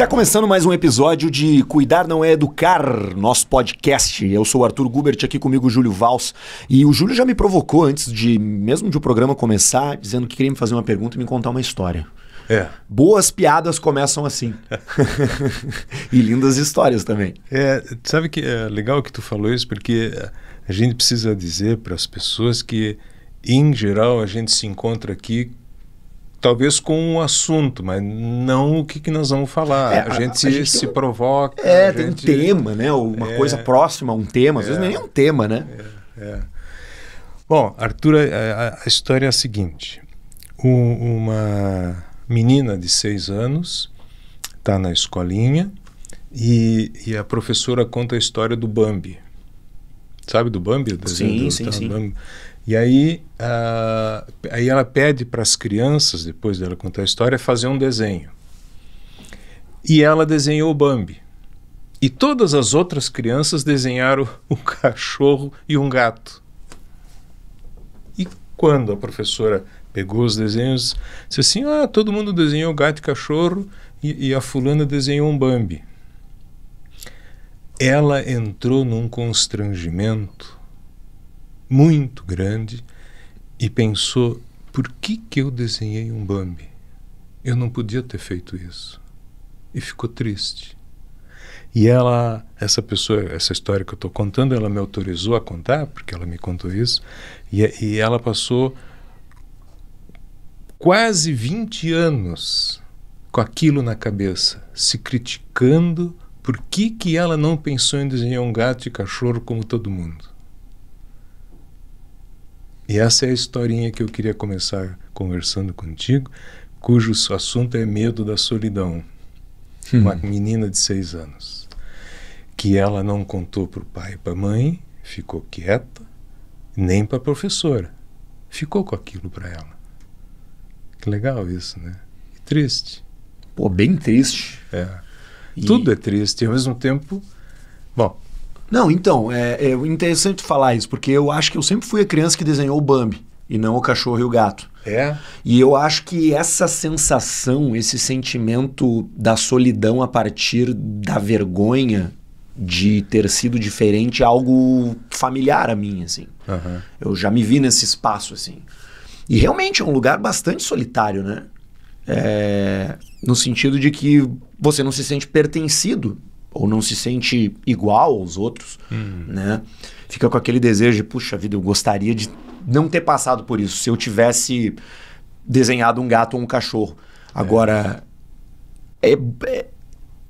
Está começando mais um episódio de Cuidar Não É Educar, nosso podcast. Eu sou o Arthur Gubert, aqui comigo o Júlio Valls. E o Júlio já me provocou antes de, mesmo de o programa começar, dizendo que queria me fazer uma pergunta e me contar uma história. É. Boas piadas começam assim. e lindas histórias também. É, sabe que é legal que tu falou isso, porque a gente precisa dizer para as pessoas que, em geral, a gente se encontra aqui talvez com o um assunto, mas não o que, que nós vamos falar. É, a, gente a, gente se um, provoca. É, tem gente... um tema, né? Uma é, coisa próxima a um tema, às é, vezes é. nem é um tema, né? É, é. Bom, Arthur, a, a, história é a seguinte: um, uma menina de seis anos está na escolinha e, e, a professora conta a história do Bambi. Sabe do Bambi? Sim, do, sim, tá, sim. Bambi. E aí, uh, aí ela pede para as crianças, depois dela contar a história, fazer um desenho. E ela desenhou o Bambi. E todas as outras crianças desenharam um cachorro e um gato. E quando a professora pegou os desenhos, disse assim: Ah, todo mundo desenhou gato e cachorro e, e a fulana desenhou um Bambi. Ela entrou num constrangimento muito grande e pensou: por que, que eu desenhei um Bambi? Eu não podia ter feito isso. E ficou triste. E ela, essa pessoa, essa história que eu estou contando, ela me autorizou a contar, porque ela me contou isso, e, e ela passou quase 20 anos com aquilo na cabeça, se criticando por que, que ela não pensou em desenhar um gato e cachorro como todo mundo. E essa é a historinha que eu queria começar conversando contigo, cujo assunto é medo da solidão. Hum. Uma menina de seis anos, que ela não contou para o pai e para a mãe, ficou quieta, nem para a professora. Ficou com aquilo para ela. Que legal isso, né? E triste. Pô, bem triste. É. E... Tudo é triste e ao mesmo tempo. Bom, não, então, é, é interessante falar isso, porque eu acho que eu sempre fui a criança que desenhou o Bambi e não o cachorro e o gato. É. E eu acho que essa sensação, esse sentimento da solidão a partir da vergonha de ter sido diferente é algo familiar a mim, assim. Uhum. Eu já me vi nesse espaço, assim. E realmente é um lugar bastante solitário, né? É, no sentido de que você não se sente pertencido ou não se sente igual aos outros, hum. né? Fica com aquele desejo de, puxa vida, eu gostaria de não ter passado por isso. Se eu tivesse desenhado um gato ou um cachorro. É. Agora, é, é,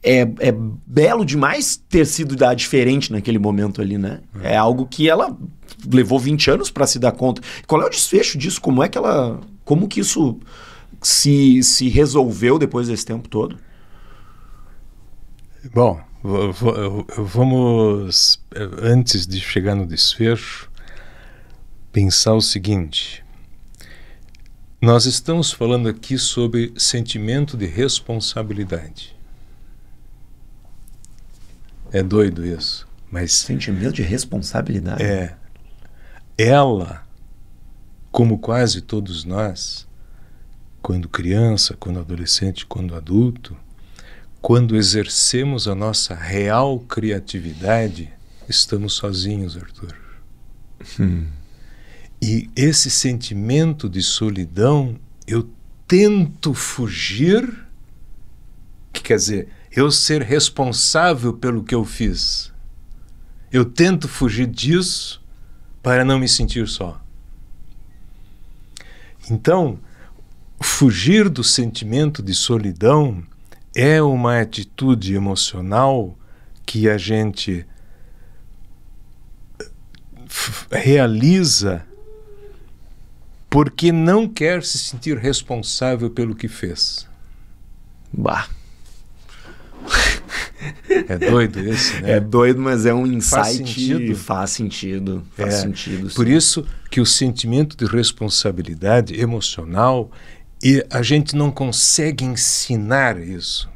é, é belo demais ter sido da diferente naquele momento ali, né? É, é algo que ela levou 20 anos para se dar conta. Qual é o desfecho disso? Como é que ela... Como que isso se, se resolveu depois desse tempo todo? Bom, Vamos, antes de chegar no desfecho, pensar o seguinte. Nós estamos falando aqui sobre sentimento de responsabilidade. É doido isso, mas sentimento de responsabilidade. É. Ela, como quase todos nós, quando criança, quando adolescente, quando adulto, quando exercemos a nossa real criatividade, estamos sozinhos, Arthur. Hum. E esse sentimento de solidão, eu tento fugir, que quer dizer, eu ser responsável pelo que eu fiz. Eu tento fugir disso para não me sentir só. Então, fugir do sentimento de solidão é uma atitude emocional que a gente realiza porque não quer se sentir responsável pelo que fez. Bah. É doido esse, né? É doido, mas é um insight. Faz sentido. Faz sentido. Faz é. sentido Por isso que o sentimento de responsabilidade emocional e a gente não consegue ensinar isso.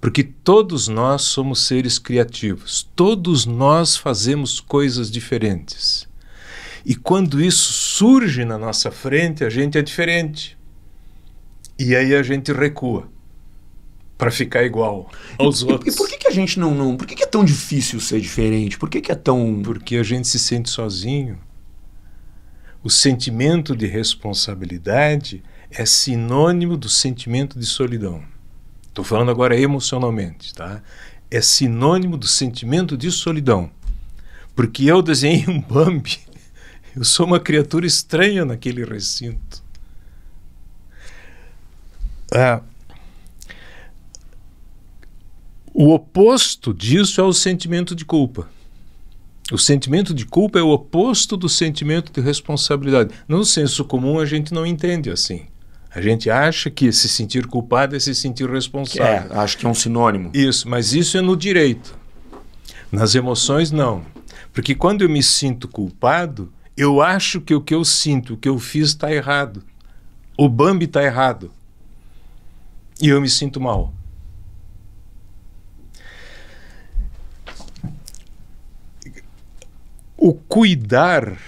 Porque todos nós somos seres criativos, todos nós fazemos coisas diferentes. E quando isso surge na nossa frente, a gente é diferente. E aí a gente recua para ficar igual aos e, outros. E, por que, que, a gente não, não Por que, que, é tão difícil ser diferente? Por que, que é tão. Porque a gente se sente sozinho. O sentimento de responsabilidade é sinônimo do sentimento de solidão. Estou falando agora emocionalmente, tá? É sinônimo do sentimento de solidão. Porque eu desenhei um Bambi. Eu sou uma criatura estranha naquele recinto. É. o oposto disso é o sentimento de culpa. O sentimento de culpa é o oposto do sentimento de responsabilidade. No senso comum, a gente não entende assim. A gente acha que se sentir culpado é se sentir responsável. É, acho que é um sinônimo. Isso, mas isso é no direito. Nas emoções, não. Porque quando eu me sinto culpado, eu acho que o que eu sinto, o que eu fiz está errado. O Bambi está errado. E eu me sinto mal. O cuidar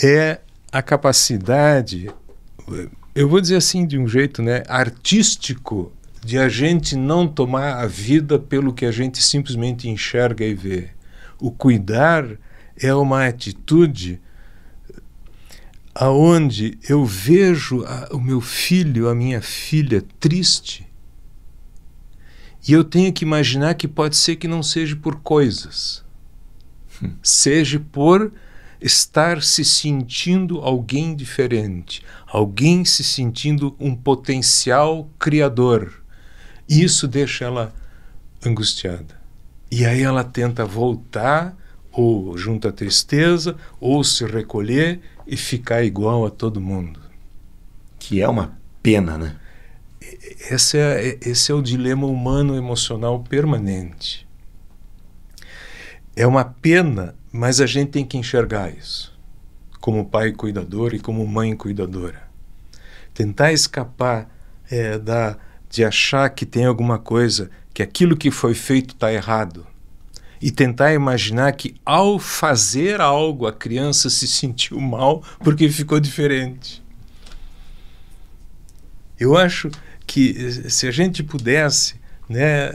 é a capacidade eu vou dizer assim de um jeito né, artístico de a gente não tomar a vida pelo que a gente simplesmente enxerga e vê. O cuidar é uma atitude aonde eu vejo a, o meu filho, a minha filha triste, e eu tenho que imaginar que pode ser que não seja por coisas, hum. seja por estar se sentindo alguém diferente, alguém se sentindo um potencial criador. E isso deixa ela angustiada. E aí ela tenta voltar, ou junto à tristeza, ou se recolher e ficar igual a todo mundo. Que é uma pena, né? Esse é, esse é o dilema humano emocional permanente. É uma pena, mas a gente tem que enxergar isso, como pai cuidador e como mãe cuidadora. Tentar escapar é, da, de achar que tem alguma coisa, que aquilo que foi feito está errado. E tentar imaginar que ao fazer algo a criança se sentiu mal porque ficou diferente. Eu acho que eh, se a gente pudesse, né,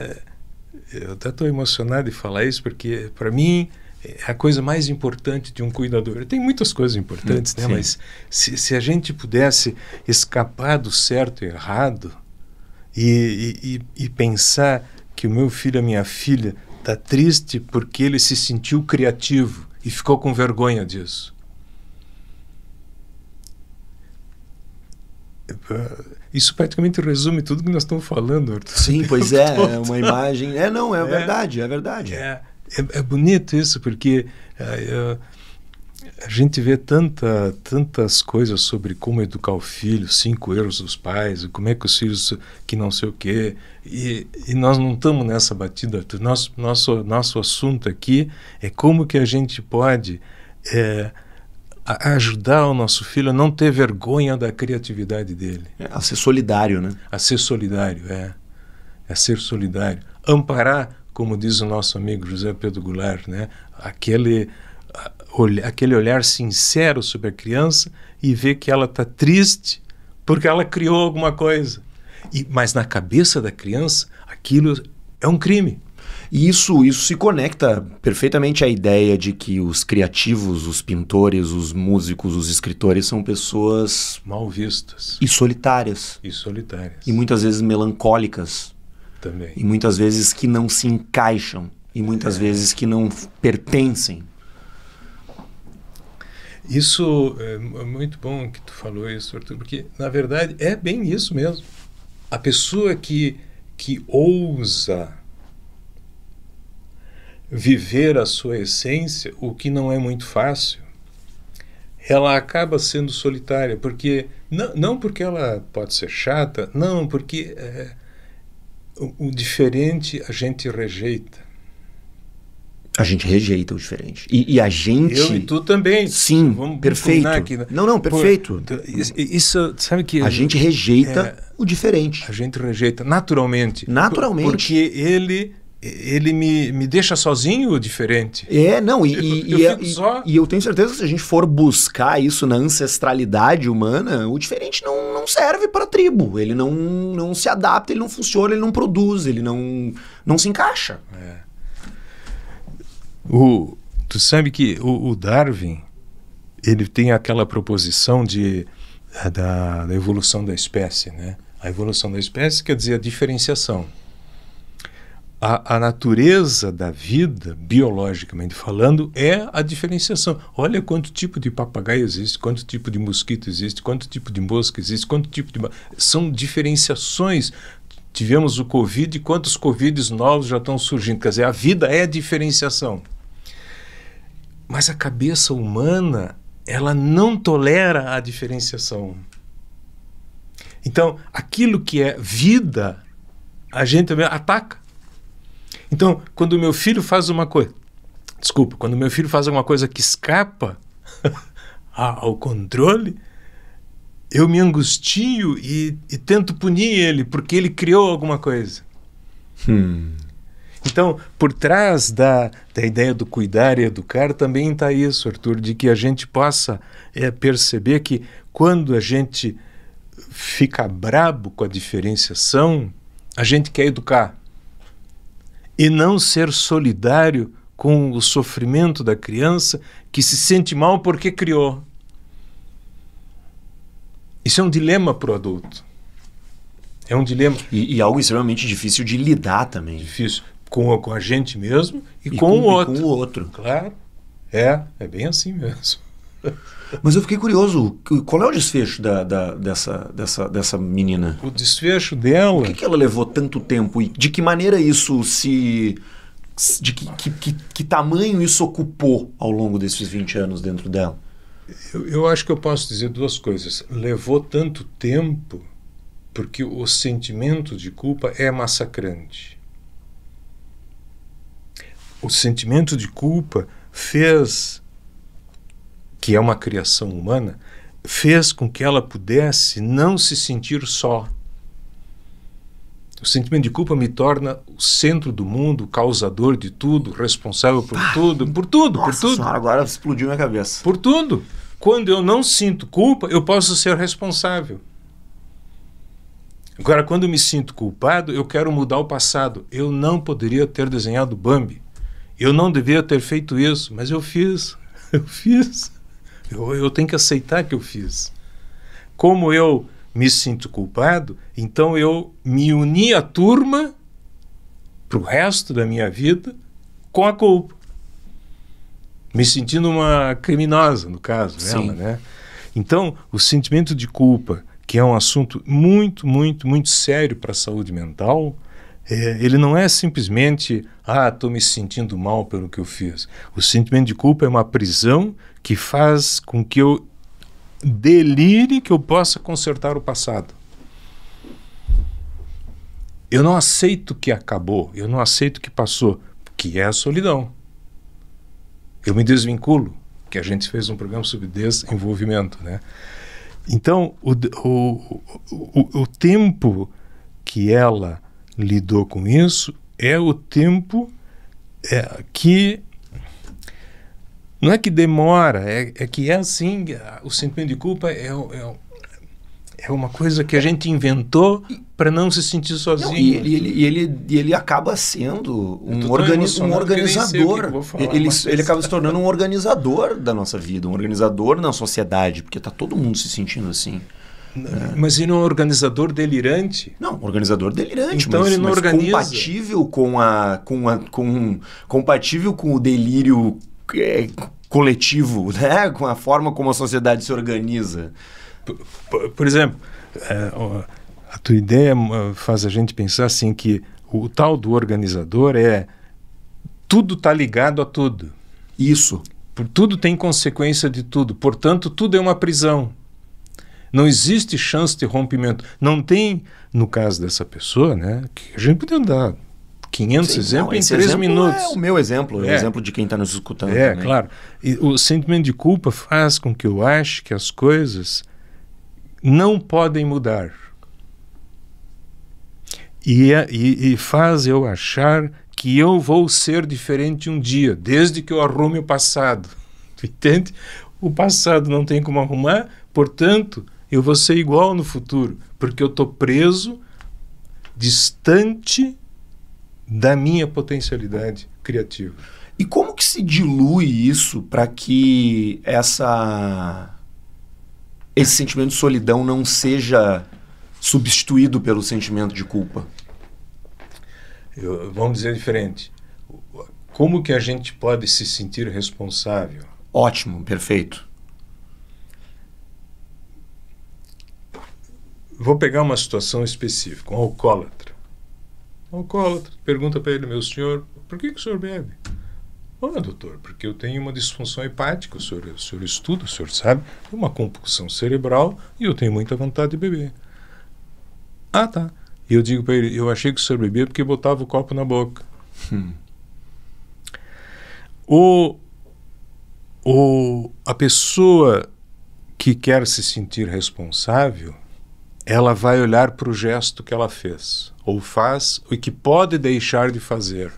eu até estou emocionado de falar isso, porque para mim é a coisa mais importante de um cuidador. Tem muitas coisas importantes, hum, né? Mas se, se, a gente pudesse escapar do certo e errado e, e, e pensar que o meu filho, a minha filha, está triste porque ele se sentiu criativo e ficou com vergonha disso. Isso praticamente resume tudo que nós estamos falando, Arthur. Sim, pois é, todo. é uma imagem. É, não, é, é verdade, é verdade. É, é, é bonito isso, porque é, é, a gente vê tanta, tantas coisas sobre como educar o filho, cinco erros dos pais, como é que os filhos que não sei o quê. E, e nós não estamos nessa batida. Arthur. Nosso, nosso, nosso assunto aqui é como que a gente pode é, a ajudar o nosso filho a não ter vergonha da criatividade dele. É, a ser solidário, né? A ser solidário, é. A ser solidário. Amparar, como diz o nosso amigo José Pedro Goulart, né? Aquele, aquele olhar sincero sobre a criança e ver que ela está triste porque ela criou alguma coisa. E, mas na cabeça da criança, aquilo é um crime. E isso, isso se conecta perfeitamente à ideia de que os criativos, os pintores, os músicos, os escritores são pessoas mal vistas e solitárias. E solitárias. E muitas vezes melancólicas. Também. E muitas vezes que não se encaixam e muitas é. vezes que não pertencem. Isso é, é muito bom que tu falou isso, Arthur, porque na verdade é bem isso mesmo. A pessoa que que ousa viver a sua essência, o que não é muito fácil, ela acaba sendo solitária, porque não, não porque ela pode ser chata, não, porque é, o, o diferente a gente rejeita. A gente rejeita o diferente. E, e, a gente. Eu e tu também. Sim, Vamos perfeito. Aqui, né? Não, não, perfeito. isso, sabe que. A gente rejeita é, o diferente. A gente rejeita naturalmente. Naturalmente. Porque ele ele me, me deixa sozinho diferente. É, não, e eu, e, eu e, é, só... e, eu tenho certeza que se a gente for buscar isso na ancestralidade humana, o diferente não, não serve para a tribo. Ele não, não se adapta, ele não funciona, ele não produz, ele não, não se encaixa. É. O, tu sabe que o, o, Darwin ele tem aquela proposição de, eh, da, da evolução da espécie, né? A evolução da espécie quer dizer a diferenciação a, a, natureza da vida, biologicamente falando, é a diferenciação. Olha quanto tipo de papagaio existe, quanto tipo de mosquito existe, quanto tipo de mosca existe, quanto tipo de. São diferenciações. Tivemos o Covid, quantos Covids novos já estão surgindo? Quer dizer, a vida é a diferenciação. Mas a cabeça humana, ela não tolera a diferenciação. Então, aquilo que é vida, a gente também ataca então, quando meu filho faz uma coisa. Desculpa, quando meu filho faz alguma coisa que escapa ao controle, eu me angustio e, e, tento punir ele, porque ele criou alguma coisa. Hum. Então, por trás da, da ideia do cuidar e educar também está isso, Arthur, de que a gente possa é, perceber que quando a gente fica brabo com a diferenciação, a gente quer educar e não ser solidário com o sofrimento da criança que se sente mal porque criou. Isso é um dilema para o adulto. É um dilema. E, e, algo extremamente difícil de lidar também. Difícil. Com, com a gente mesmo e, e com, com, o outro. E com o outro. Claro. É, é bem assim mesmo. Mas eu fiquei curioso, qual é o desfecho da, da, dessa, dessa, dessa menina? O desfecho dela. Por que, que ela levou tanto tempo e de que maneira isso se. de que, que, que, que tamanho isso ocupou ao longo desses 20 anos dentro dela? Eu, eu acho que eu posso dizer duas coisas. Levou tanto tempo porque o sentimento de culpa é massacrante. O sentimento de culpa fez que é uma criação humana, fez com que ela pudesse não se sentir só. O sentimento de culpa me torna o centro do mundo, causador de tudo, responsável ah, por tudo, por tudo, nossa por tudo. Senhora, agora explodiu minha cabeça. Por tudo. Quando eu não sinto culpa, eu posso ser responsável. Agora, quando eu me sinto culpado, eu quero mudar o passado. Eu não poderia ter desenhado Bambi. Eu não deveria ter feito isso, mas eu fiz. Eu fiz. Eu, eu tenho que aceitar que eu fiz. Como eu me sinto culpado, então eu me uni à turma para o resto da minha vida com a culpa. Me sentindo uma criminosa, no caso né? Então, o sentimento de culpa, que é um assunto muito, muito, muito sério para a saúde mental, é, ele não é simplesmente, ah, estou me sentindo mal pelo que eu fiz. O sentimento de culpa é uma prisão que faz com que eu delire que eu possa consertar o passado. Eu não aceito que acabou, eu não aceito que passou, que é a solidão. Eu me desvinculo, que a gente fez um programa sobre desenvolvimento, né? Então, o, o, o, o tempo que ela lidou com isso é o tempo é, que não é que demora, é, é que é assim. O sentimento de culpa é, é, é, é uma coisa que a gente inventou para não se sentir sozinho. Não, e, ele, ele, ele, ele acaba sendo um, organi um organizador. Falar, ele, mas... ele acaba se tornando um organizador da nossa vida, um organizador na sociedade, porque está todo mundo se sentindo assim. É. Mas ele é um organizador delirante? Não, organizador delirante. Então mas, ele não organiza. Compatível com a, com a, com compatível com o delírio é, coletivo, né? com a forma como a sociedade se organiza. Por, por, exemplo, é, a tua ideia faz a gente pensar assim que o tal do organizador é tudo está ligado a tudo. Isso. Por, tudo tem consequência de tudo. Portanto, tudo é uma prisão. Não existe chance de rompimento. Não tem, no caso dessa pessoa, né, que a gente podia andar 500 exemplos em 3 é minutos. É o meu exemplo, é, o exemplo de quem está nos escutando. É, também. claro. E o sentimento de culpa faz com que eu ache que as coisas não podem mudar. E, é, e, e faz eu achar que eu vou ser diferente um dia, desde que eu arrume o passado. entende? O passado não tem como arrumar, portanto, eu vou ser igual no futuro, porque eu estou preso, distante da minha potencialidade criativa. E como que se dilui isso para que essa esse sentimento de solidão não seja substituído pelo sentimento de culpa? Eu, vamos dizer diferente. Como que a gente pode se sentir responsável? Ótimo, perfeito. Vou pegar uma situação específica, um alcoólatra alcoólatra. Pergunta para ele, meu senhor, por que, que o senhor bebe? Ah, doutor, porque eu tenho uma disfunção hepática, o senhor, o senhor estuda, o senhor sabe, uma compulsão cerebral e eu tenho muita vontade de beber. Ah, tá. E eu digo para ele, eu achei que o senhor bebia porque botava o copo na boca. Hum. o a pessoa que quer se sentir responsável ela vai olhar para o gesto que ela fez, ou faz, e que pode deixar de fazer.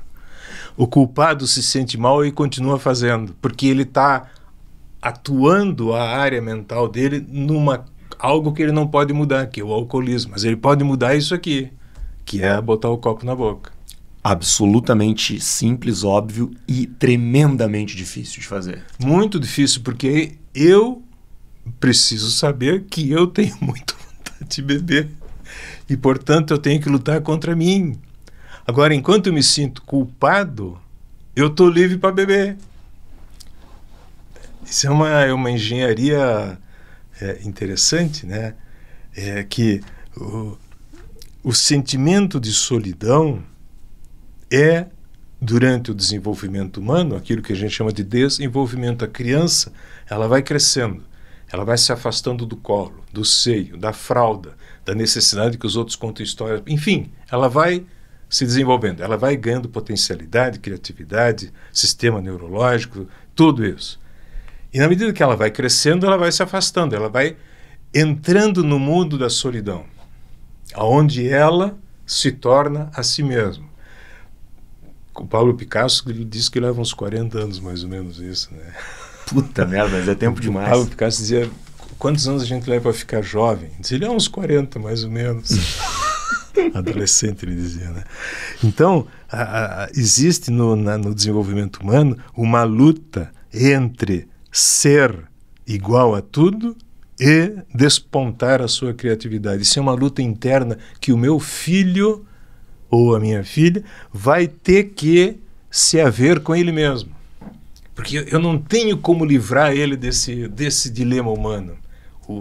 O culpado se sente mal e continua fazendo, porque ele está atuando a área mental dele numa algo que ele não pode mudar, que é o alcoolismo, mas ele pode mudar isso aqui, que é botar o copo na boca. Absolutamente simples, óbvio e tremendamente difícil de fazer. Muito difícil, porque eu preciso saber que eu tenho muito de beber. E, portanto, eu tenho que lutar contra mim. Agora, enquanto eu me sinto culpado, eu estou livre para beber. Isso é uma, é uma engenharia é, interessante, né? É que o, o sentimento de solidão é, durante o desenvolvimento humano, aquilo que a gente chama de desenvolvimento. A criança, ela vai crescendo. Ela vai se afastando do colo, do seio, da fralda, da necessidade que os outros contem histórias. Enfim, ela vai se desenvolvendo, ela vai ganhando potencialidade, criatividade, sistema neurológico, tudo isso. E na medida que ela vai crescendo, ela vai se afastando, ela vai entrando no mundo da solidão, aonde ela se torna a si mesma. O Paulo Picasso diz que leva uns 40 anos mais ou menos isso, né? Puta merda, mas é tempo demais. Pablo Picasso dizia, quantos anos a gente leva para ficar jovem? Dizia, ele é uns 40, mais ou menos. Adolescente, ele dizia, né? Então, a, a, existe no, na, no desenvolvimento humano uma luta entre ser igual a tudo e despontar a sua criatividade. Isso é uma luta interna que o meu filho ou a minha filha vai ter que se haver com ele mesmo. Porque eu não tenho como livrar ele desse, desse dilema humano. O,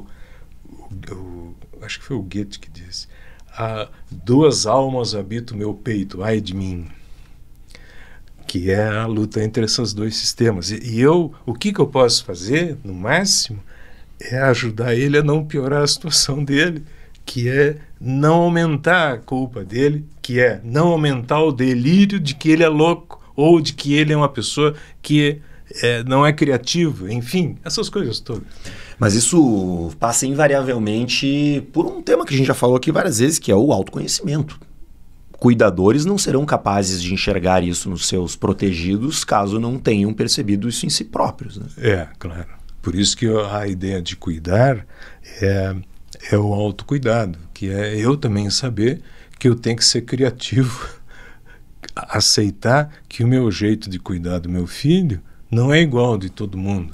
o, o, acho que foi o Goethe que disse: ah, Duas almas habitam meu peito, ai de mim. Que é a luta entre esses dois sistemas. E, e eu, o que, que eu posso fazer, no máximo, é ajudar ele a não piorar a situação dele, que é não aumentar a culpa dele, que é não aumentar o delírio de que ele é louco ou de que ele é uma pessoa que é, não é criativo, enfim, essas coisas todas. Mas isso passa invariavelmente por um tema que a gente já falou aqui várias vezes, que é o autoconhecimento. Cuidadores não serão capazes de enxergar isso nos seus protegidos caso não tenham percebido isso em si próprios. Né? É, claro. Por isso que a ideia de cuidar é, é o autocuidado, que é eu também saber que eu tenho que ser criativo aceitar que o meu jeito de cuidar do meu filho não é igual de todo mundo.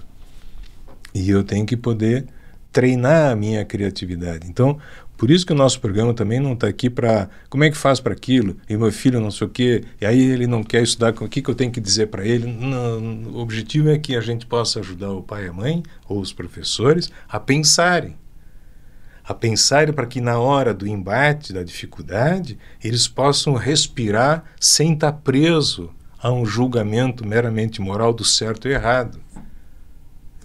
E eu tenho que poder treinar a minha criatividade. Então, por isso que o nosso programa também não está aqui para como é que faz para aquilo, e meu filho não sei o quê, e aí ele não quer estudar, o que, que eu tenho que dizer para ele? Não, o objetivo é que a gente possa ajudar o pai e a mãe, ou os professores, a pensarem a pensar para que na hora do embate, da dificuldade, eles possam respirar sem estar tá preso a um julgamento meramente moral do certo e errado. É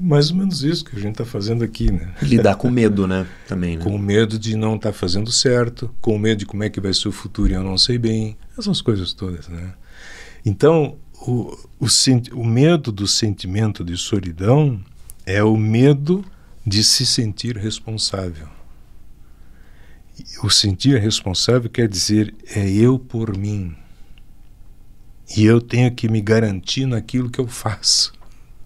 mais ou menos isso que a gente está fazendo aqui, né? Lidar com medo, né? Também, né? Com medo de não estar tá fazendo certo, com medo de como é que vai ser o futuro e eu não sei bem, essas coisas todas, né? Então, o, o, o medo do sentimento de solidão é o medo de se sentir responsável. O sentir responsável quer dizer é eu por mim. E eu tenho que me garantir naquilo que eu faço.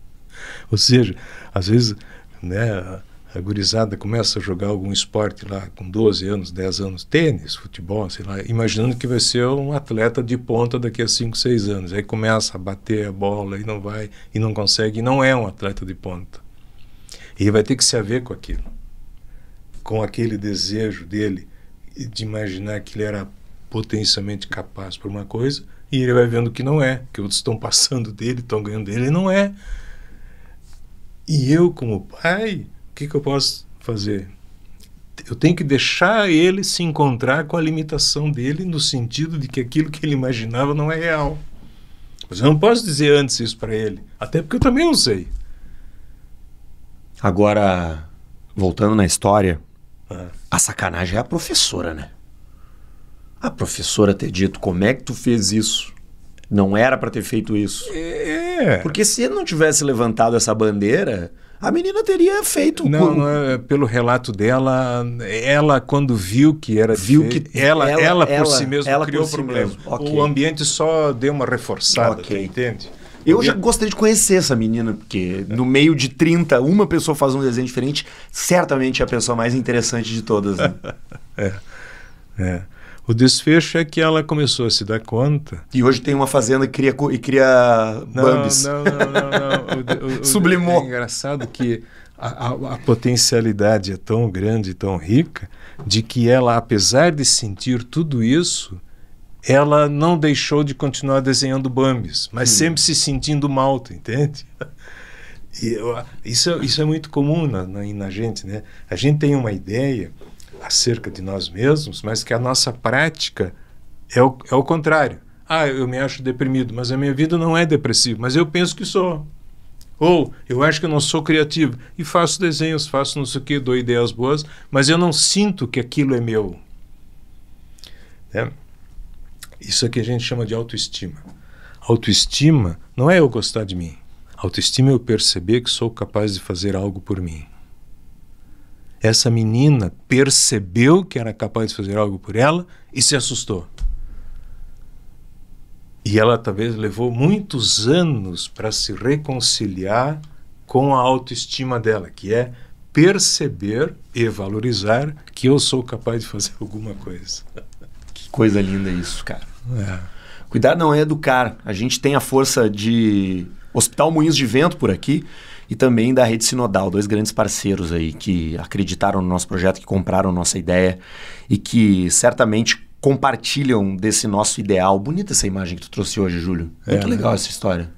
Ou seja, às vezes, né, a gurizada começa a jogar algum esporte lá com 12 anos, 10 anos, tênis, futebol, sei lá, imaginando que vai ser um atleta de ponta daqui a 5, 6 anos. Aí começa a bater a bola e não vai, e não consegue, e não é um atleta de ponta. E vai ter que se haver com aquilo com aquele desejo dele de imaginar que ele era potencialmente capaz por uma coisa e ele vai vendo que não é, que outros estão passando dele, estão ganhando dele, e não é. E eu, como pai, o que, que eu posso fazer? Eu tenho que deixar ele se encontrar com a limitação dele, no sentido de que aquilo que ele imaginava não é real. Mas eu não posso dizer antes isso para ele, até porque eu também não sei. Agora, voltando na história, Uhum. A sacanagem é a professora, né? A professora ter dito como é que tu fez isso? Não era para ter feito isso. É. Porque se ele não tivesse levantado essa bandeira, a menina teria feito. Não, com... não, é, pelo relato dela, ela quando viu que era viu que ela, ela, ela, por si mesma criou o si problema. Okay. O ambiente só deu uma reforçada, okay. entende? Eu já gostaria de conhecer essa menina, porque no meio de 30, uma pessoa faz um desenho diferente, certamente é a pessoa mais interessante de todas. Né? é. é. O desfecho é que ela começou a se dar conta. E hoje tem uma fazenda e cria, e cria não, bambis. Não, não, não. não. O, o, Sublimou. É engraçado que a, a, a, potencialidade é tão grande, tão rica, de que ela, apesar de sentir tudo isso, ela não deixou de continuar desenhando Bambis, mas hum. sempre se sentindo tu entende? Eu, isso, isso é muito comum na, na, na, gente, né? A gente tem uma ideia acerca de nós mesmos, mas que a nossa prática é o, é o contrário. Ah, eu me acho deprimido, mas a minha vida não é depressiva, mas eu penso que sou. Ou eu acho que eu não sou criativo e faço desenhos, faço não sei o que, dou ideias boas, mas eu não sinto que aquilo é meu. Né? Isso é que a gente chama de autoestima. Autoestima não é eu gostar de mim. Autoestima é eu perceber que sou capaz de fazer algo por mim. Essa menina percebeu que era capaz de fazer algo por ela e se assustou. E ela talvez levou muitos anos para se reconciliar com a autoestima dela, que é perceber e valorizar que eu sou capaz de fazer alguma coisa. Que coisa linda isso, cara. É. Cuidar não é educar. A gente tem a força de Hospital Moinhos de Vento por aqui e também da Rede Sinodal, dois grandes parceiros aí que acreditaram no nosso projeto, que compraram nossa ideia e que certamente compartilham desse nosso ideal. Bonita essa imagem que tu trouxe hoje, Júlio. É, Muito né? legal né? essa história.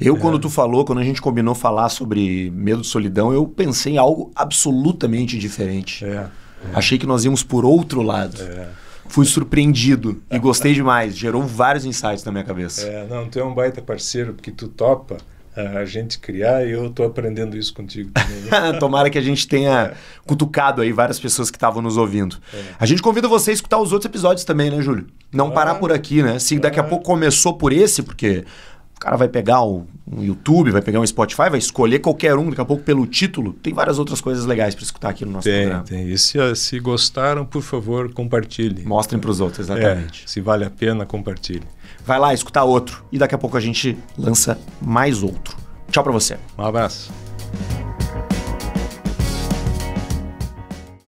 Eu, é. quando tu falou, quando a gente combinou falar sobre medo de solidão, eu pensei em algo absolutamente diferente. É, é. Achei que nós íamos por outro lado. É fui surpreendido e gostei demais. Gerou vários insights na minha cabeça. É, não, tu é um baita parceiro, porque tu topa ah, a gente criar e eu estou aprendendo isso contigo também. Né? Tomara que a gente tenha é. cutucado aí várias pessoas que estavam nos ouvindo. É. A gente convida você a escutar os outros episódios também, né, Júlio? Não ah, parar por aqui, né? Se ah, daqui a ah. pouco começou por esse, porque o cara vai pegar um, YouTube, vai pegar um Spotify, vai escolher qualquer um, daqui a pouco pelo título. Tem várias outras coisas legais para escutar aqui no nosso tem, programa. Tem, E se, se gostaram, por favor, compartilhe. Mostrem para os outros, é, exatamente. É, se vale a pena, compartilhe. Vai lá escutar outro e daqui a pouco a gente lança mais outro. Tchau para você. Um abraço.